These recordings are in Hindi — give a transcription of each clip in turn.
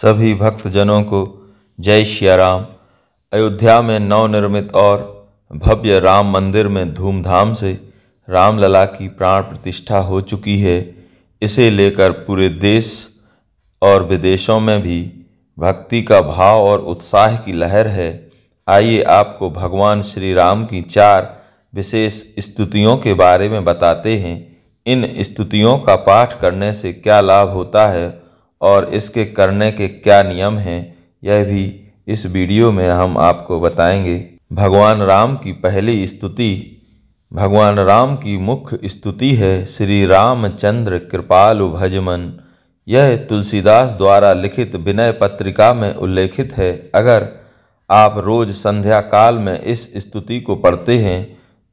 सभी भक्तजनों को जय राम अयोध्या में नवनिर्मित और भव्य राम मंदिर में धूमधाम से रामलला की प्राण प्रतिष्ठा हो चुकी है इसे लेकर पूरे देश और विदेशों में भी भक्ति का भाव और उत्साह की लहर है आइए आपको भगवान श्री राम की चार विशेष स्तुतियों के बारे में बताते हैं इन स्तुतियों का पाठ करने से क्या लाभ होता है और इसके करने के क्या नियम हैं यह भी इस वीडियो में हम आपको बताएंगे भगवान राम की पहली स्तुति भगवान राम की मुख्य स्तुति है श्री रामचंद्र कृपाल भजमन यह तुलसीदास द्वारा लिखित विनय पत्रिका में उल्लेखित है अगर आप रोज संध्या काल में इस स्तुति को पढ़ते हैं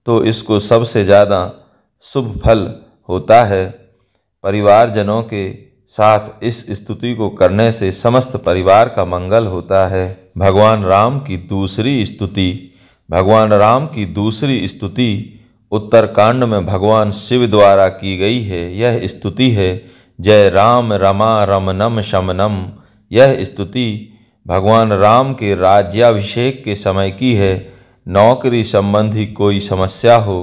तो इसको सबसे ज़्यादा शुभ फल होता है परिवारजनों के साथ इस स्तुति को करने से समस्त परिवार का मंगल होता है भगवान राम की दूसरी स्तुति भगवान राम की दूसरी स्तुति उत्तरकांड में भगवान शिव द्वारा की गई है यह स्तुति है जय राम रमा रमनम शमनम यह स्तुति भगवान राम के राज्याभिषेक के समय की है नौकरी संबंधी कोई समस्या हो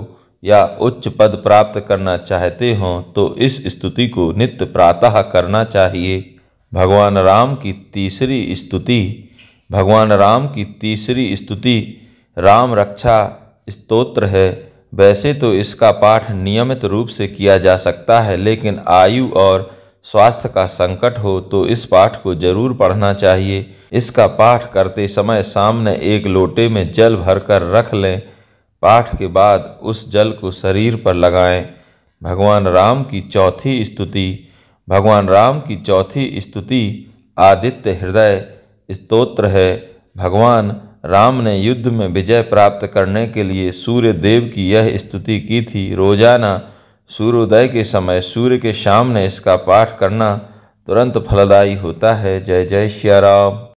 या उच्च पद प्राप्त करना चाहते हों तो इस स्तुति को नित्य प्रातः करना चाहिए भगवान राम की तीसरी स्तुति भगवान राम की तीसरी स्तुति राम रक्षा स्तोत्र है वैसे तो इसका पाठ नियमित रूप से किया जा सकता है लेकिन आयु और स्वास्थ्य का संकट हो तो इस पाठ को जरूर पढ़ना चाहिए इसका पाठ करते समय सामने एक लोटे में जल भरकर रख लें पाठ के बाद उस जल को शरीर पर लगाएं भगवान राम की चौथी स्तुति भगवान राम की चौथी स्तुति आदित्य हृदय स्तोत्र है भगवान राम ने युद्ध में विजय प्राप्त करने के लिए सूर्य देव की यह स्तुति की थी रोजाना सूर्योदय के समय सूर्य के सामने इसका पाठ करना तुरंत फलदायी होता है जय जय श्याराम